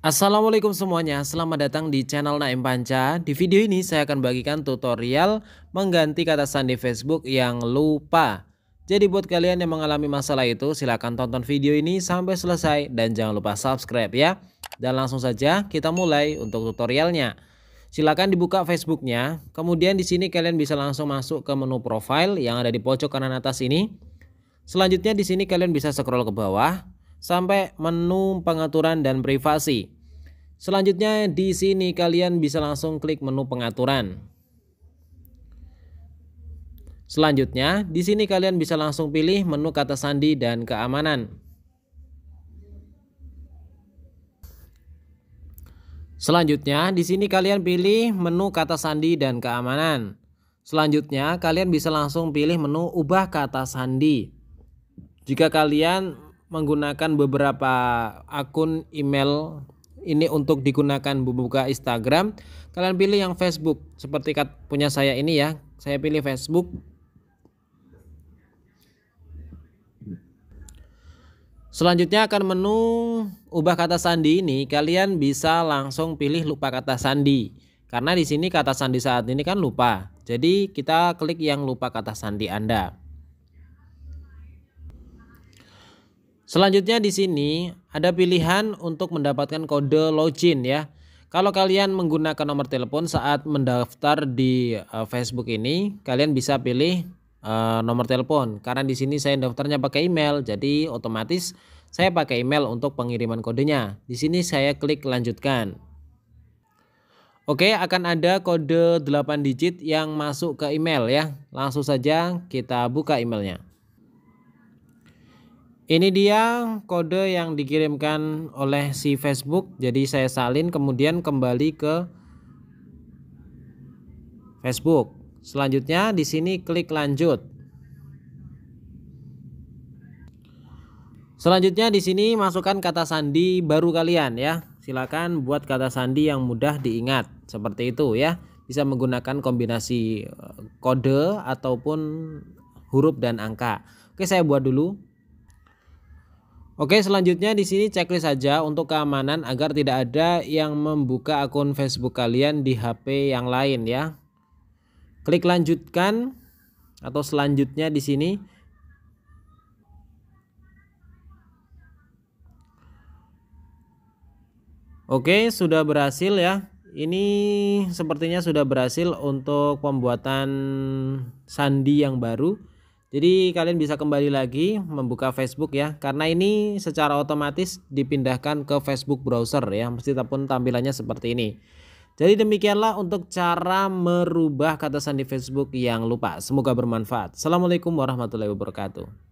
Assalamualaikum semuanya, selamat datang di channel Naim Panca Di video ini saya akan bagikan tutorial mengganti kata sandi Facebook yang lupa Jadi buat kalian yang mengalami masalah itu silahkan tonton video ini sampai selesai Dan jangan lupa subscribe ya Dan langsung saja kita mulai untuk tutorialnya Silahkan dibuka Facebooknya Kemudian di sini kalian bisa langsung masuk ke menu profile yang ada di pojok kanan atas ini Selanjutnya di sini kalian bisa scroll ke bawah sampai menu pengaturan dan privasi. Selanjutnya di sini kalian bisa langsung klik menu pengaturan. Selanjutnya, di sini kalian bisa langsung pilih menu kata sandi dan keamanan. Selanjutnya, di sini kalian pilih menu kata sandi dan keamanan. Selanjutnya, kalian bisa langsung pilih menu ubah kata sandi. Jika kalian menggunakan beberapa akun email ini untuk digunakan membuka Instagram. Kalian pilih yang Facebook seperti kat punya saya ini ya. Saya pilih Facebook. Selanjutnya akan menu ubah kata sandi ini kalian bisa langsung pilih lupa kata sandi. Karena di sini kata sandi saat ini kan lupa. Jadi kita klik yang lupa kata sandi Anda. Selanjutnya di sini ada pilihan untuk mendapatkan kode login ya. Kalau kalian menggunakan nomor telepon saat mendaftar di uh, Facebook ini, kalian bisa pilih uh, nomor telepon. Karena di sini saya daftarnya pakai email, jadi otomatis saya pakai email untuk pengiriman kodenya. Di sini saya klik lanjutkan. Oke, akan ada kode 8 digit yang masuk ke email ya. Langsung saja kita buka emailnya. Ini dia kode yang dikirimkan oleh si Facebook. Jadi saya salin kemudian kembali ke Facebook. Selanjutnya di sini klik lanjut. Selanjutnya di sini masukkan kata sandi baru kalian ya. Silakan buat kata sandi yang mudah diingat seperti itu ya. Bisa menggunakan kombinasi eh, kode ataupun huruf dan angka. Oke, saya buat dulu. Oke, selanjutnya di sini checklist saja untuk keamanan agar tidak ada yang membuka akun Facebook kalian di HP yang lain ya. Klik lanjutkan atau selanjutnya di sini. Oke, sudah berhasil ya. Ini sepertinya sudah berhasil untuk pembuatan sandi yang baru. Jadi kalian bisa kembali lagi membuka Facebook ya karena ini secara otomatis dipindahkan ke Facebook browser ya meskipun tampilannya seperti ini. Jadi demikianlah untuk cara merubah kata sandi Facebook yang lupa. Semoga bermanfaat. Assalamualaikum warahmatullahi wabarakatuh.